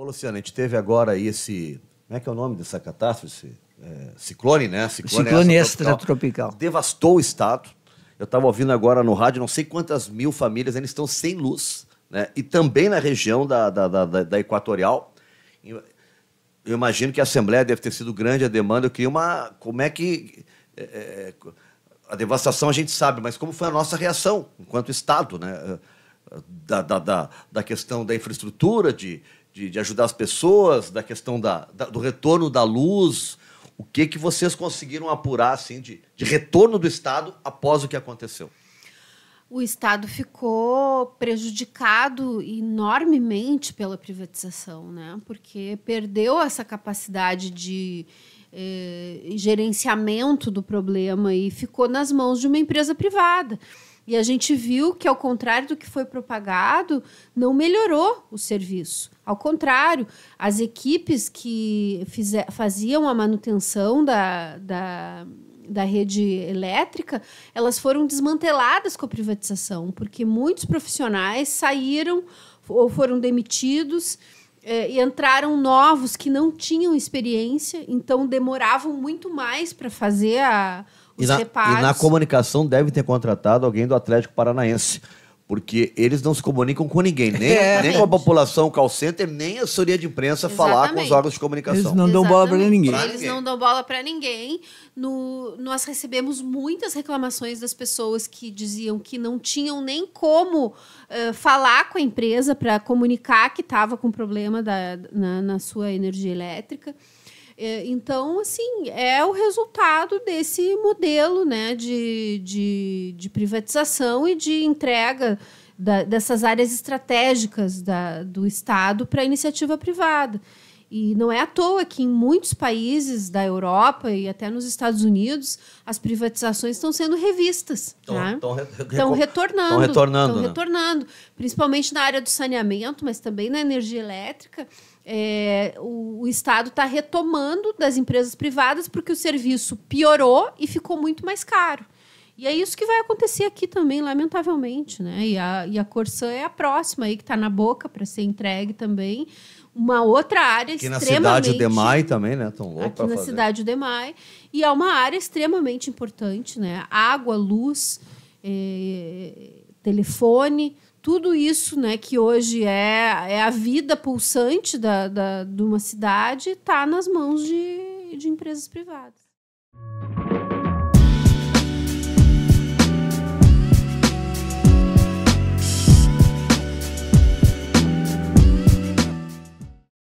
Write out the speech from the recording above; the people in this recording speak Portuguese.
Ô, Luciano, a gente teve agora aí esse. Como é que é o nome dessa catástrofe? É, ciclone, né? Ciclone, é ciclone extratropical. Devastou o estado. Eu estava ouvindo agora no rádio, não sei quantas mil famílias ainda estão sem luz. Né? E também na região da, da, da, da Equatorial. Eu imagino que a Assembleia deve ter sido grande a demanda. Eu queria uma. Como é que. É, é, a devastação a gente sabe, mas como foi a nossa reação enquanto Estado, né? Da, da, da, da questão da infraestrutura, de, de, de ajudar as pessoas, da questão da, da, do retorno da luz. O que, que vocês conseguiram apurar assim, de, de retorno do Estado após o que aconteceu? O Estado ficou prejudicado enormemente pela privatização, né? porque perdeu essa capacidade de, eh, gerenciamento do problema e ficou nas mãos de uma empresa privada. E a gente viu que, ao contrário do que foi propagado, não melhorou o serviço. Ao contrário, as equipes que fizer, faziam a manutenção da, da, da rede elétrica, elas foram desmanteladas com a privatização, porque muitos profissionais saíram ou foram demitidos é, e entraram novos que não tinham experiência, então demoravam muito mais para fazer a, os e na, reparos. E na comunicação deve ter contratado alguém do Atlético Paranaense porque eles não se comunicam com ninguém, nem, é, nem com a população, o call center, nem a assessoria de imprensa Exatamente. falar com os órgãos de comunicação. Eles não Exatamente. dão bola para ninguém. Pra eles ninguém. não dão bola para ninguém. No, nós recebemos muitas reclamações das pessoas que diziam que não tinham nem como uh, falar com a empresa para comunicar que estava com problema da, na, na sua energia elétrica. É, então, assim, é o resultado desse modelo né, de, de, de privatização e de entrega da, dessas áreas estratégicas da, do Estado para a iniciativa privada. E não é à toa que em muitos países da Europa e até nos Estados Unidos as privatizações estão sendo revistas. Estão né? retornando. Estão retornando. né? retornando. Principalmente na área do saneamento, mas também na energia elétrica. É, o, Estado está retomando das empresas privadas porque o serviço piorou e ficou muito mais caro. E é isso que vai acontecer aqui também, lamentavelmente, né? E a, e a Corsã é a próxima aí que está na boca para ser entregue também. Uma outra área aqui extremamente... Aqui na cidade de Mai também, né? Tão louco Aqui na fazer. cidade de Mai E é uma área extremamente importante, né? Água, luz, eh, telefone tudo isso né, que hoje é, é a vida pulsante da, da, de uma cidade está nas mãos de, de empresas privadas.